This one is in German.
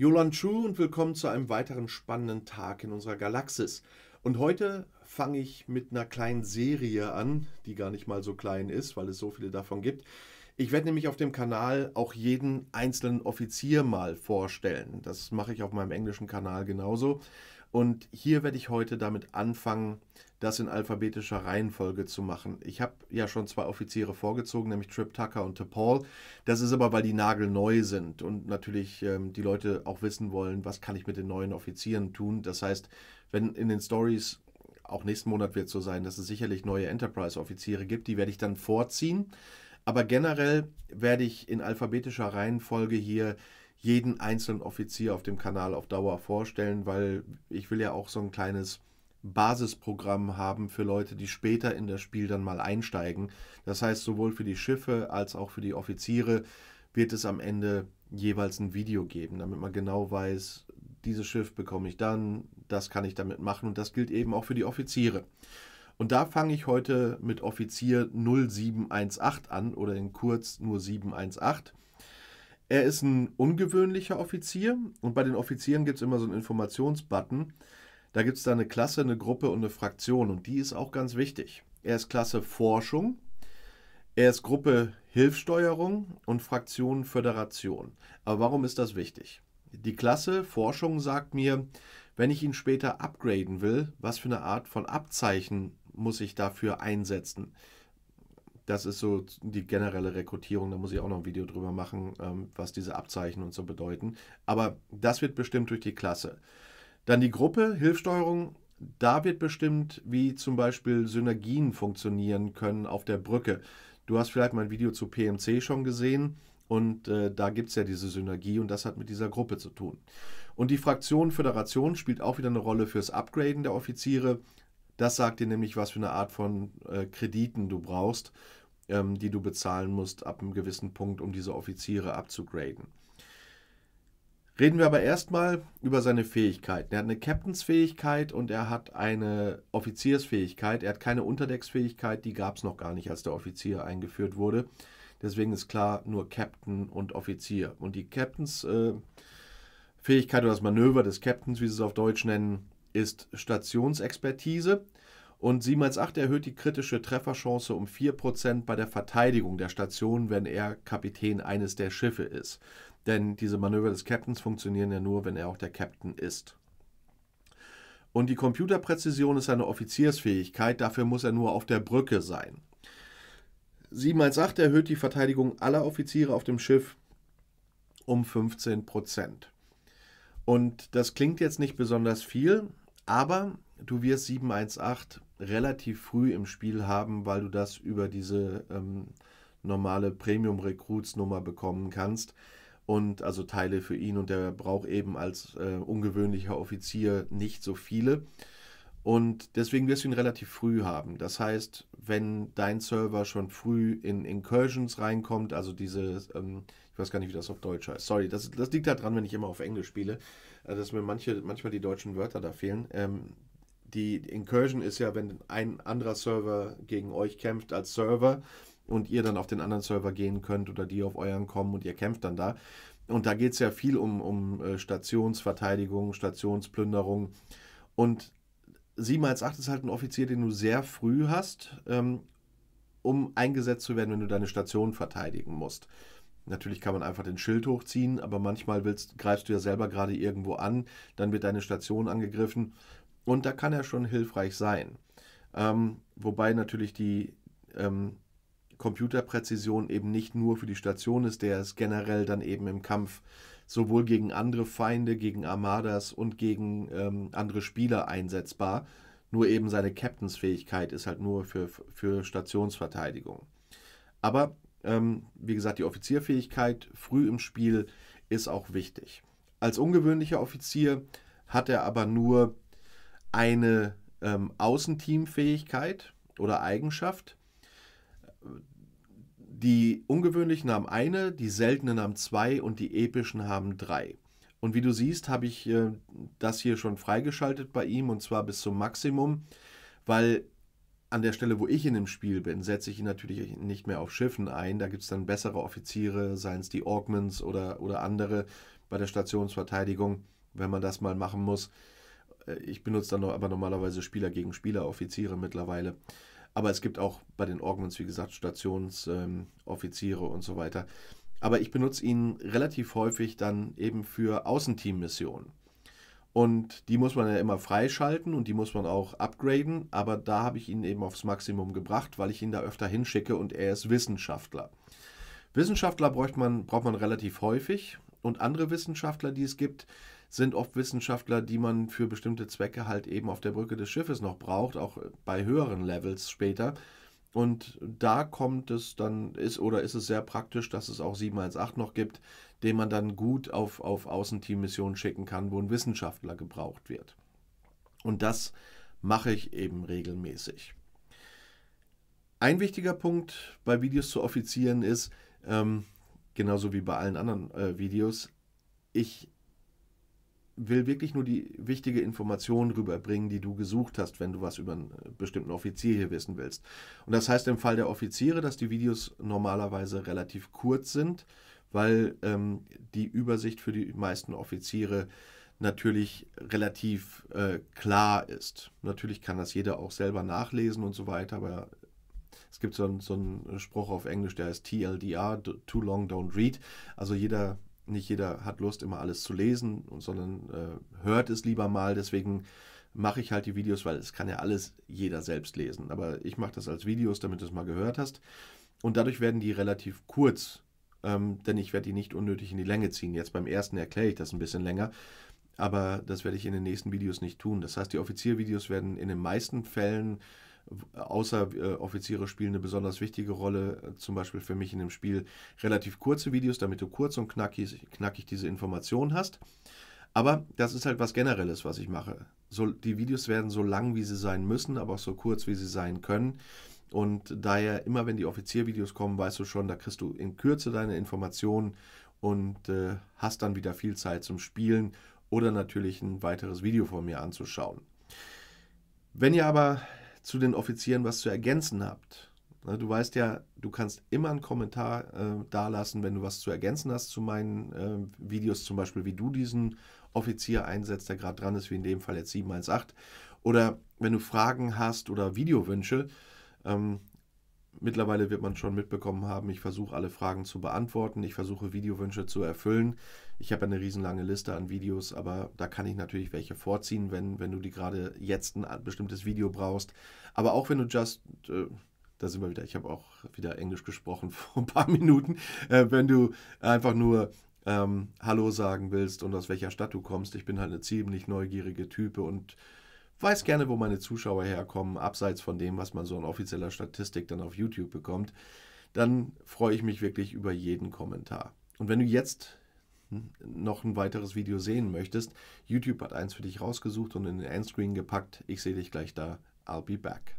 Yolan True und willkommen zu einem weiteren spannenden Tag in unserer Galaxis. Und heute fange ich mit einer kleinen Serie an, die gar nicht mal so klein ist, weil es so viele davon gibt. Ich werde nämlich auf dem Kanal auch jeden einzelnen Offizier mal vorstellen. Das mache ich auf meinem englischen Kanal genauso. Und hier werde ich heute damit anfangen, das in alphabetischer Reihenfolge zu machen. Ich habe ja schon zwei Offiziere vorgezogen, nämlich Trip Tucker und T'Pol. Das ist aber, weil die Nagel neu sind und natürlich ähm, die Leute auch wissen wollen, was kann ich mit den neuen Offizieren tun. Das heißt, wenn in den Stories auch nächsten Monat wird es so sein, dass es sicherlich neue Enterprise-Offiziere gibt, die werde ich dann vorziehen. Aber generell werde ich in alphabetischer Reihenfolge hier jeden einzelnen Offizier auf dem Kanal auf Dauer vorstellen, weil ich will ja auch so ein kleines Basisprogramm haben für Leute, die später in das Spiel dann mal einsteigen. Das heißt, sowohl für die Schiffe als auch für die Offiziere wird es am Ende jeweils ein Video geben, damit man genau weiß, dieses Schiff bekomme ich dann, das kann ich damit machen und das gilt eben auch für die Offiziere. Und da fange ich heute mit Offizier 0718 an oder in kurz nur 718. Er ist ein ungewöhnlicher Offizier und bei den Offizieren gibt es immer so einen Informationsbutton. Da gibt es da eine Klasse, eine Gruppe und eine Fraktion und die ist auch ganz wichtig. Er ist Klasse Forschung, er ist Gruppe Hilfssteuerung und Fraktion Föderation. Aber warum ist das wichtig? Die Klasse Forschung sagt mir, wenn ich ihn später upgraden will, was für eine Art von Abzeichen muss ich dafür einsetzen? das ist so die generelle Rekrutierung. Da muss ich auch noch ein Video drüber machen, ähm, was diese Abzeichen und so bedeuten. Aber das wird bestimmt durch die Klasse. Dann die Gruppe, Hilfssteuerung. Da wird bestimmt, wie zum Beispiel Synergien funktionieren können auf der Brücke. Du hast vielleicht mein Video zu PMC schon gesehen. Und äh, da gibt es ja diese Synergie und das hat mit dieser Gruppe zu tun. Und die Fraktion Föderation spielt auch wieder eine Rolle fürs Upgraden der Offiziere. Das sagt dir nämlich, was für eine Art von äh, Krediten du brauchst ähm, die du bezahlen musst ab einem gewissen Punkt, um diese Offiziere abzugraden. Reden wir aber erstmal über seine Fähigkeiten. Er hat eine Captainsfähigkeit und er hat eine Offiziersfähigkeit. Er hat keine Unterdecksfähigkeit, die gab es noch gar nicht, als der Offizier eingeführt wurde. Deswegen ist klar nur Captain und Offizier. Und die Captains äh, Fähigkeit oder das Manöver des Captains, wie sie es auf Deutsch nennen, ist Stationsexpertise. Und 7 als 8 erhöht die kritische Trefferchance um 4% bei der Verteidigung der Station, wenn er Kapitän eines der Schiffe ist. Denn diese Manöver des Captains funktionieren ja nur, wenn er auch der Captain ist. Und die Computerpräzision ist eine Offiziersfähigkeit, dafür muss er nur auf der Brücke sein. 7 als 8 erhöht die Verteidigung aller Offiziere auf dem Schiff um 15%. Und das klingt jetzt nicht besonders viel, aber du wirst 718 relativ früh im Spiel haben, weil du das über diese ähm, normale Premium Recruits Nummer bekommen kannst und also Teile für ihn und der braucht eben als äh, ungewöhnlicher Offizier nicht so viele. Und deswegen wirst du ihn relativ früh haben. Das heißt, wenn dein Server schon früh in Incursions reinkommt, also diese, ähm, ich weiß gar nicht, wie das auf Deutsch heißt. Sorry, das, das liegt daran, wenn ich immer auf Englisch spiele, äh, dass mir manche, manchmal die deutschen Wörter da fehlen. Ähm, die Incursion ist ja, wenn ein anderer Server gegen euch kämpft als Server und ihr dann auf den anderen Server gehen könnt oder die auf euren kommen und ihr kämpft dann da. Und da geht es ja viel um, um äh, Stationsverteidigung, Stationsplünderung. Und 7 als 8 ist halt ein Offizier, den du sehr früh hast, ähm, um eingesetzt zu werden, wenn du deine Station verteidigen musst. Natürlich kann man einfach den Schild hochziehen, aber manchmal willst, greifst du ja selber gerade irgendwo an, dann wird deine Station angegriffen und da kann er schon hilfreich sein. Ähm, wobei natürlich die ähm, Computerpräzision eben nicht nur für die Station ist, der ist generell dann eben im Kampf sowohl gegen andere Feinde, gegen Armadas und gegen ähm, andere Spieler einsetzbar. Nur eben seine Captainsfähigkeit ist halt nur für, für Stationsverteidigung. Aber ähm, wie gesagt, die Offizierfähigkeit früh im Spiel ist auch wichtig. Als ungewöhnlicher Offizier hat er aber nur eine ähm, Außenteamfähigkeit oder Eigenschaft. Die ungewöhnlichen haben eine, die seltenen haben zwei und die epischen haben drei. Und wie du siehst, habe ich äh, das hier schon freigeschaltet bei ihm und zwar bis zum Maximum, weil an der Stelle, wo ich in dem Spiel bin, setze ich ihn natürlich nicht mehr auf Schiffen ein. Da gibt es dann bessere Offiziere, seien es die Augments oder, oder andere bei der Stationsverteidigung, wenn man das mal machen muss. Äh, ich benutze dann aber normalerweise Spieler gegen Spieler, Offiziere mittlerweile. Aber es gibt auch bei den Orgmans, wie gesagt, Stationsoffiziere ähm, und so weiter. Aber ich benutze ihn relativ häufig dann eben für Außenteam-Missionen. Und die muss man ja immer freischalten und die muss man auch upgraden. Aber da habe ich ihn eben aufs Maximum gebracht, weil ich ihn da öfter hinschicke und er ist Wissenschaftler. Wissenschaftler braucht man, braucht man relativ häufig und andere Wissenschaftler, die es gibt, sind oft Wissenschaftler, die man für bestimmte Zwecke halt eben auf der Brücke des Schiffes noch braucht, auch bei höheren Levels später. Und da kommt es dann, ist oder ist es sehr praktisch, dass es auch 718 noch gibt, den man dann gut auf, auf Außenteammissionen schicken kann, wo ein Wissenschaftler gebraucht wird. Und das mache ich eben regelmäßig. Ein wichtiger Punkt bei Videos zu Offizieren ist, ähm, genauso wie bei allen anderen äh, Videos. Ich will wirklich nur die wichtige Information rüberbringen, die du gesucht hast, wenn du was über einen äh, bestimmten Offizier hier wissen willst. Und das heißt im Fall der Offiziere, dass die Videos normalerweise relativ kurz sind, weil ähm, die Übersicht für die meisten Offiziere natürlich relativ äh, klar ist. Natürlich kann das jeder auch selber nachlesen und so weiter, aber es gibt so, ein, so einen Spruch auf Englisch, der heißt TLDR, Too Long Don't Read. Also jeder, nicht jeder hat Lust, immer alles zu lesen, sondern äh, hört es lieber mal. Deswegen mache ich halt die Videos, weil es kann ja alles jeder selbst lesen. Aber ich mache das als Videos, damit du es mal gehört hast. Und dadurch werden die relativ kurz, ähm, denn ich werde die nicht unnötig in die Länge ziehen. Jetzt beim ersten erkläre ich das ein bisschen länger, aber das werde ich in den nächsten Videos nicht tun. Das heißt, die Offiziervideos werden in den meisten Fällen außer äh, Offiziere spielen eine besonders wichtige Rolle, äh, zum Beispiel für mich in dem Spiel relativ kurze Videos, damit du kurz und knackig, knackig diese Informationen hast. Aber das ist halt was Generelles, was ich mache. So, die Videos werden so lang, wie sie sein müssen, aber auch so kurz, wie sie sein können. Und daher, immer wenn die Offiziervideos kommen, weißt du schon, da kriegst du in Kürze deine Informationen und äh, hast dann wieder viel Zeit zum Spielen oder natürlich ein weiteres Video von mir anzuschauen. Wenn ihr aber zu den Offizieren was zu ergänzen habt. Ne, du weißt ja, du kannst immer einen Kommentar äh, dalassen, wenn du was zu ergänzen hast zu meinen äh, Videos, zum Beispiel wie du diesen Offizier einsetzt, der gerade dran ist, wie in dem Fall jetzt 718. Oder wenn du Fragen hast oder Videowünsche, ähm, Mittlerweile wird man schon mitbekommen haben, ich versuche alle Fragen zu beantworten, ich versuche Videowünsche zu erfüllen. Ich habe eine riesenlange Liste an Videos, aber da kann ich natürlich welche vorziehen, wenn, wenn du die gerade jetzt ein bestimmtes Video brauchst. Aber auch wenn du just, äh, da sind wir wieder, ich habe auch wieder Englisch gesprochen vor ein paar Minuten, äh, wenn du einfach nur ähm, Hallo sagen willst und aus welcher Stadt du kommst, ich bin halt eine ziemlich neugierige Type und weiß gerne, wo meine Zuschauer herkommen, abseits von dem, was man so an offizieller Statistik dann auf YouTube bekommt, dann freue ich mich wirklich über jeden Kommentar. Und wenn du jetzt noch ein weiteres Video sehen möchtest, YouTube hat eins für dich rausgesucht und in den Endscreen gepackt. Ich sehe dich gleich da. I'll be back.